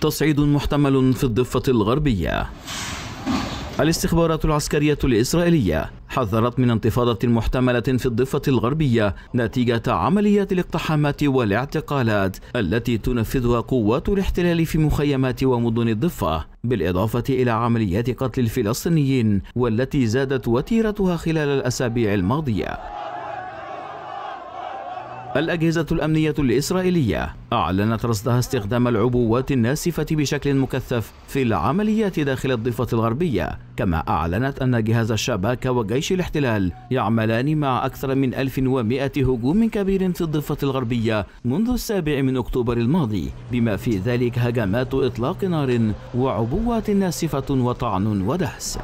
تصعيد محتمل في الضفة الغربية الاستخبارات العسكرية الإسرائيلية حذرت من انتفاضة محتملة في الضفة الغربية نتيجة عمليات الاقتحامات والاعتقالات التي تنفذها قوات الاحتلال في مخيمات ومدن الضفة بالإضافة إلى عمليات قتل الفلسطينيين والتي زادت وتيرتها خلال الأسابيع الماضية الأجهزة الأمنية الإسرائيلية أعلنت رصدها استخدام العبوات الناسفة بشكل مكثف في العمليات داخل الضفة الغربية كما أعلنت أن جهاز الشباك وجيش الاحتلال يعملان مع أكثر من 1100 هجوم كبير في الضفة الغربية منذ السابع من أكتوبر الماضي بما في ذلك هجمات إطلاق نار وعبوات ناسفة وطعن ودهس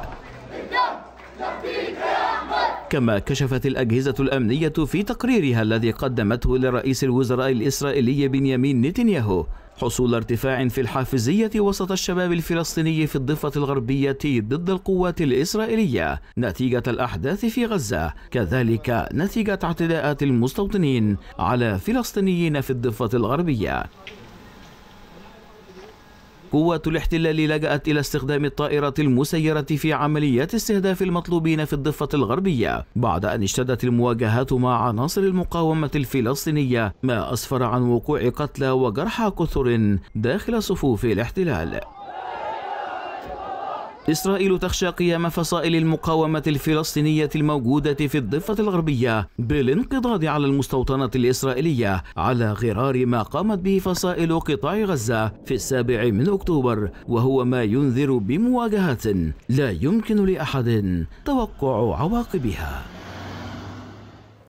كما كشفت الأجهزة الأمنية في تقريرها الذي قدمته لرئيس الوزراء الإسرائيلي بنيامين نتنياهو حصول ارتفاع في الحافزية وسط الشباب الفلسطيني في الضفة الغربية ضد القوات الإسرائيلية نتيجة الأحداث في غزة كذلك نتيجة اعتداءات المستوطنين على فلسطينيين في الضفة الغربية قوات الاحتلال لجأت إلى استخدام الطائرات المسيرة في عمليات استهداف المطلوبين في الضفة الغربية بعد أن اشتدت المواجهات مع عناصر المقاومة الفلسطينية ما أسفر عن وقوع قتلى وجرحى كثر داخل صفوف الاحتلال إسرائيل تخشى قيام فصائل المقاومة الفلسطينية الموجودة في الضفة الغربية بالانقضاض على المستوطنات الإسرائيلية على غرار ما قامت به فصائل قطاع غزة في السابع من أكتوبر وهو ما ينذر بمواجهات لا يمكن لأحد توقع عواقبها